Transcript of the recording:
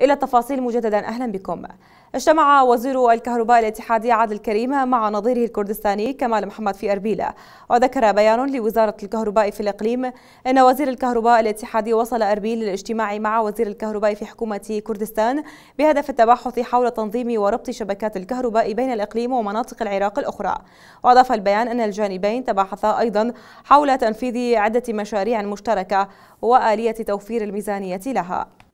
إلى التفاصيل مجددا أهلا بكم اجتمع وزير الكهرباء الاتحادي عادل كريم مع نظيره الكردستاني كمال محمد في أربيلة وذكر بيان لوزارة الكهرباء في الإقليم أن وزير الكهرباء الاتحادي وصل أربيل للاجتماع مع وزير الكهرباء في حكومة كردستان بهدف التباحث حول تنظيم وربط شبكات الكهرباء بين الإقليم ومناطق العراق الأخرى وأضاف البيان أن الجانبين تباحثا أيضا حول تنفيذ عدة مشاريع مشتركة وآلية توفير الميزانية لها